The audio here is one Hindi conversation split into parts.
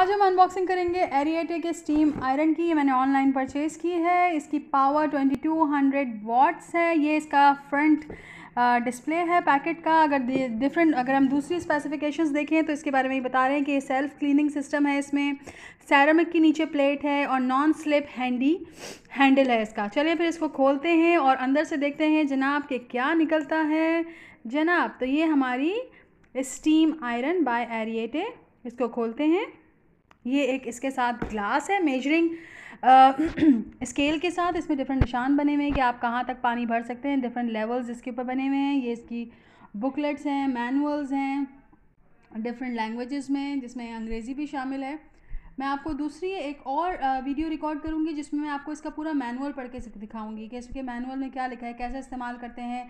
आज हम अनबॉक्सिंग करेंगे एरिएटे के स्टीम आयरन की ये मैंने ऑनलाइन परचेज़ की है इसकी पावर 2200 वॉट्स है ये इसका फ्रंट डिस्प्ले है पैकेट का अगर डिफरेंट अगर हम दूसरी स्पेसिफिकेशंस देखें तो इसके बारे में ही बता रहे हैं कि सेल्फ़ क्लीनिंग सिस्टम है इसमें सैरामिक की नीचे प्लेट है और नॉन स्लिप हैंडी हैंडल है इसका चलिए फिर इसको खोलते हैं और अंदर से देखते हैं जनाब के क्या निकलता है जनाब तो ये हमारी स्टीम आयरन बाय एरिएटे इसको खोलते हैं ये एक इसके साथ ग्लास है मेजरिंग स्केल के साथ इसमें डिफरेंट निशान बने हुए हैं कि आप कहाँ तक पानी भर सकते हैं डिफरेंट लेवल्स इसके ऊपर बने हुए हैं ये इसकी बुकलेट्स हैं मैनुअल्स हैं डिफरेंट लैंग्वेजेस में जिसमें अंग्रेज़ी भी शामिल है मैं आपको दूसरी एक और वीडियो रिकॉर्ड करूँगी जिसमें मैं आपको इसका पूरा मैनुअल पढ़ के दिखाऊँगी कि इसके मैनुअल में क्या लिखा है कैसे इस्तेमाल करते हैं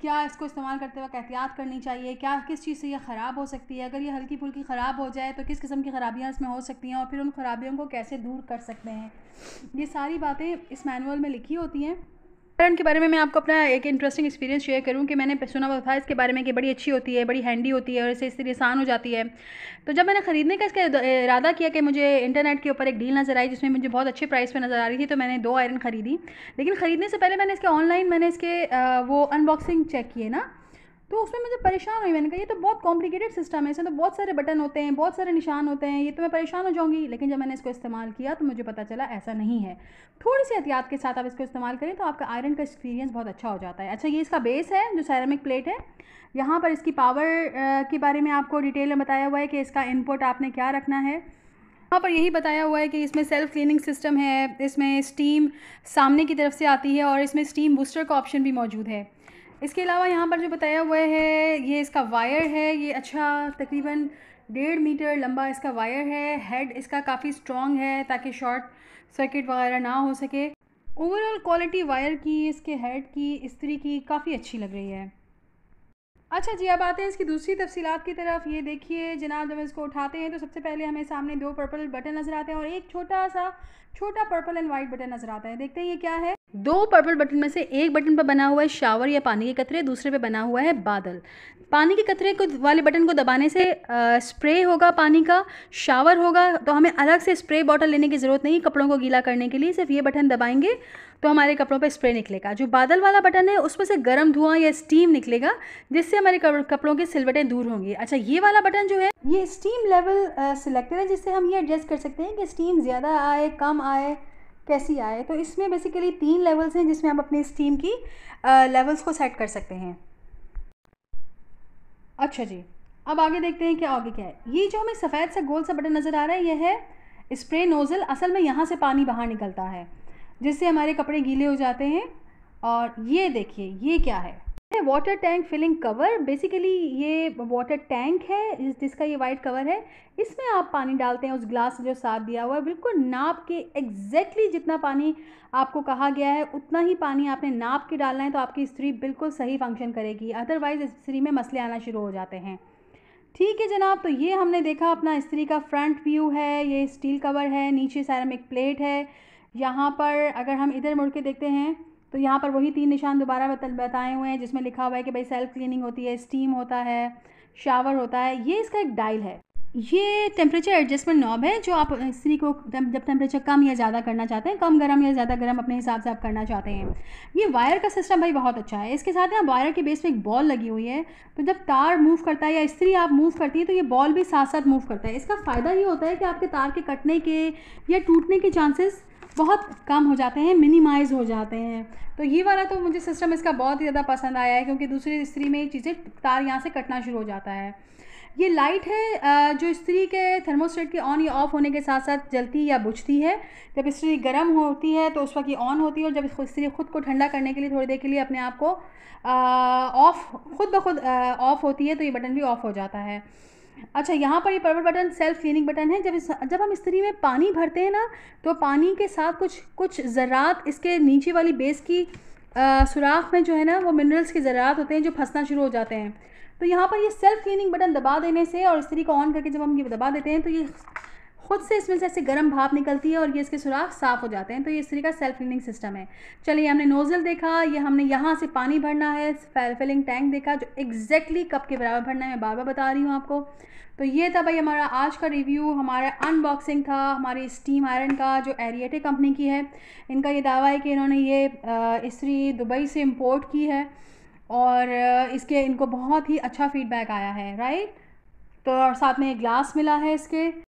क्या इसको इस्तेमाल करते वक्त एहतियात करनी चाहिए क्या किस चीज़ से ये ख़राब हो सकती है अगर ये हल्की फुल्की ख़राब हो जाए तो किस किस्म की खराबियाँ इसमें हो सकती हैं और फिर उन खराबियों को कैसे दूर कर सकते हैं ये सारी बातें इस मैनुअल में लिखी होती हैं पैटर्न के बारे में मैं आपको अपना एक इंटरेस्टिंग एक्सपीरियंस शेयर करूं कि मैंने सुना हुआ था इसके बारे में कि बड़ी अच्छी होती है बड़ी हैंडी होती है और इससे इसलिए आसान हो जाती है तो जब मैंने ख़रीदने का इसका इरादा किया कि मुझे इंटरनेट के ऊपर एक डील नज़र आई जिसमें मुझे बहुत अच्छे प्राइस पर नज़र आ रही थी तो मैंने दो आयरन खरीदी लेकिन ख़रीदने से पहले मैंने इसके ऑनलाइन मैंने इसके वो अनबॉक्सिंग चेक किए ना तो उसमें मुझे परेशान हुई मैंने कहा ये तो बहुत कॉम्प्लिकेटेड सिस्टम है इसमें तो बहुत सारे बटन होते हैं बहुत सारे निशान होते हैं ये तो मैं परेशान हो जाऊंगी लेकिन जब मैंने इसको इस्तेमाल किया तो मुझे पता चला ऐसा नहीं है थोड़ी सी एहतियात के साथ आप इसको इस्तेमाल करें तो आपका आयरन का एक्सपीरियंस बहुत अच्छा हो जाता है अच्छा ये इसका बेस है जो सैरमिक प्लेट है यहाँ पर इसकी पावर के बारे में आपको डिटेल में बताया हुआ है कि इसका इनपुट आपने क्या रखना है यहाँ पर यही बताया हुआ है कि इसमें सेल्फ क्लीनिंग सिस्टम है इसमें स्टीम सामने की तरफ से आती है और इसमें स्टीम बूस्टर का ऑप्शन भी मौजूद है इसके अलावा यहाँ पर जो बताया हुआ है ये इसका वायर है ये अच्छा तकरीबन डेढ़ मीटर लंबा इसका वायर है हेड इसका काफ़ी स्ट्रॉन्ग है ताकि शॉर्ट सर्किट वगैरह ना हो सके ओवरऑल क्वालिटी वायर की इसके हेड की इस्त्री की काफ़ी अच्छी लग रही है अच्छा जी अब आते हैं इसकी दूसरी तफसीत की तरफ ये देखिए जनाब जब इसको उठाते हैं तो सबसे पहले हमें सामने दो पर्पल बटन नज़र आते हैं और एक छोटा सा छोटा पर्पल एंड वाइट बटन नज़र आता है देखते हैं ये क्या है दो पर्पल बटन में से एक बटन पर बना हुआ है शावर या पानी के कतरे दूसरे पर बना हुआ है बादल पानी के कतरे को वाले बटन को दबाने से आ, स्प्रे होगा पानी का शावर होगा तो हमें अलग से स्प्रे बॉटल लेने की ज़रूरत नहीं कपड़ों को गीला करने के लिए सिर्फ ये बटन दबाएंगे तो हमारे कपड़ों पर स्प्रे निकलेगा जो बादल वाला बटन है उसमें से गर्म धुआं या स्टीम निकलेगा जिससे हमारे कपड़ों की सिलवटें दूर होंगी अच्छा ये वाला बटन जो है ये स्टीम लेवल सिलेक्टेड है जिससे हम ये एडजस्ट कर सकते हैं कि स्टीम ज़्यादा आए कम आए कैसी आए तो इसमें बेसिकली तीन लेवल्स हैं जिसमें आप अपनी स्टीम की लेवल्स को सेट कर सकते हैं अच्छा जी अब आगे देखते हैं क्या आगे क्या है ये जो हमें सफ़ेद सा गोल सा बटन नज़र आ रहा है यह है स्प्रे नोज़ल असल में यहाँ से पानी बाहर निकलता है जिससे हमारे कपड़े गीले हो जाते हैं और ये देखिए ये क्या है है water tank filling cover basically ये वाटर टैंक है जिसका ये वाइट कवर है इसमें आप पानी डालते हैं उस ग्लास जो साथ दिया हुआ है बिल्कुल नाप के एग्जैक्टली जितना पानी आपको कहा गया है उतना ही पानी आपने नाप के डालना है तो आपकी स्त्री बिल्कुल सही फंक्शन करेगी अदरवाइज़ स्त्री में मसले आना शुरू हो जाते हैं ठीक है जनाब तो ये हमने देखा अपना स्त्री का फ्रंट व्यू है ये स्टील कवर है नीचे सैरमिक प्लेट है यहाँ पर अगर हम इधर मुड़ के देखते हैं तो यहाँ पर वही तीन निशान दोबारा बताए हुए हैं जिसमें लिखा हुआ है कि भाई सेल्फ क्लीनिंग होती है स्टीम होता है शावर होता है ये इसका एक डायल है ये टेम्परेचर एडजस्टमेंट नॉब है जो आप इसी को जब टेम्परेचर कम या ज़्यादा करना चाहते हैं कम गर्म या ज़्यादा गर्म अपने हिसाब से आप करना चाहते हैं ये वायर का सिस्टम भाई बहुत अच्छा है इसके साथ ना वायर के बेस में एक बॉल लगी हुई है तो जब तार मूव करता है या इसी आप मूव करती है तो ये बॉल भी साथ साथ मूव करता है इसका फ़ायदा ये होता है कि आपके तार के कटने के या टूटने के चांसेस बहुत कम हो जाते हैं मिनिमाइज़ हो जाते हैं तो ये वाला तो मुझे सिस्टम इसका बहुत ही ज़्यादा पसंद आया है क्योंकि दूसरी स्त्री में ये चीज़ें तार यहाँ से कटना शुरू हो जाता है ये लाइट है जो स्त्री के थर्मोस्टेट के ऑन या ऑफ होने के साथ साथ जलती या बुझती है जब स्त्री गर्म होती है तो उस वक्त ये ऑन होती है और जब स्त्री खुद को ठंडा करने के लिए थोड़ी देर के लिए अपने आप को ऑफ़ खुद ब खुद ऑफ़ होती है तो ये बटन भी ऑफ़ हो जाता है अच्छा यहाँ पर ये purple button self cleaning button है जब इस जब हम इस्त्री में पानी भरते हैं ना तो पानी के साथ कुछ कुछ ज़रात इसके नीचे वाली बेस की सुराख में जो है ना वो मिनरल्स के ज़रात होते हैं जो फंसना शुरू हो जाते हैं तो यहाँ पर ये सेल्फ क्लीनिंग बटन दबा देने से और इस्त्री को ऑन करके जब हम ये दबा देते हैं तो ये खुद से इसमें से ऐसे गर्म भाप निकलती है और ये इसके सुराख साफ हो जाते हैं तो ये इस तरह का सेल्फ क्लीनिंग सिस्टम है चलिए हमने नोज़ल देखा ये हमने यहाँ से पानी भरना है फिलिंग टैंक देखा जो एग्जैक्टली कप के बराबर भरना है मैं बार बार बता रही हूँ आपको तो ये था भाई हमारा आज का रिव्यू हमारा अनबॉक्सिंग था हमारी स्टीम आयरन का जो एरिएटे कंपनी की है इनका ये दावा है कि इन्होंने ये इसी दुबई से इम्पोर्ट की है और इसके इनको बहुत ही अच्छा फीडबैक आया है राइट तो और साथ में एक ग्लास मिला है इसके